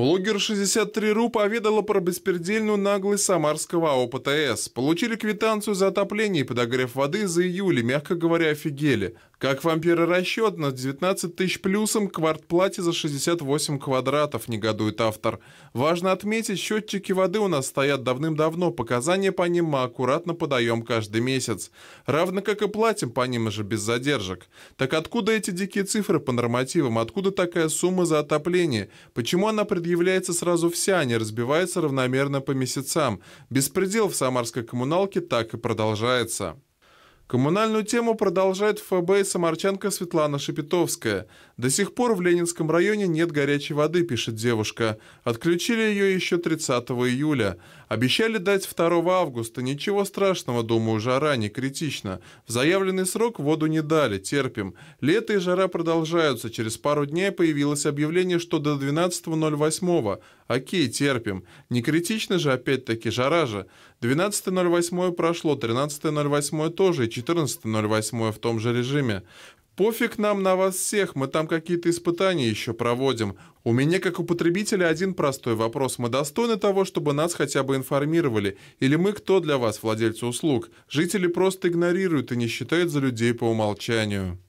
Блогер 63.ру поведала про беспредельную наглость самарского ОПТС. Получили квитанцию за отопление и подогрев воды за июль, мягко говоря, офигели. Как вампиры расчет на 19 тысяч плюсом квартплате за 68 квадратов, негодует автор. Важно отметить, счетчики воды у нас стоят давным-давно, показания по ним мы аккуратно подаем каждый месяц. Равно как и платим по ним же без задержек. Так откуда эти дикие цифры по нормативам? Откуда такая сумма за отопление? Почему она предъявляется объявляется сразу вся, не разбивается равномерно по месяцам. Беспредел в самарской коммуналке так и продолжается. Коммунальную тему продолжает в ФБ и самарчанка Светлана Шепетовская. «До сих пор в Ленинском районе нет горячей воды», — пишет девушка. «Отключили ее еще 30 июля. Обещали дать 2 августа. Ничего страшного, думаю, жара не критична. В заявленный срок воду не дали, терпим. Лето и жара продолжаются. Через пару дней появилось объявление, что до 12.08 Окей, терпим. Не критично же, опять-таки, жара же. 12.08 прошло, 13.08 тоже и 14.08 в том же режиме. Пофиг нам на вас всех, мы там какие-то испытания еще проводим. У меня, как у потребителя, один простой вопрос. Мы достойны того, чтобы нас хотя бы информировали? Или мы кто для вас, владельцы услуг? Жители просто игнорируют и не считают за людей по умолчанию.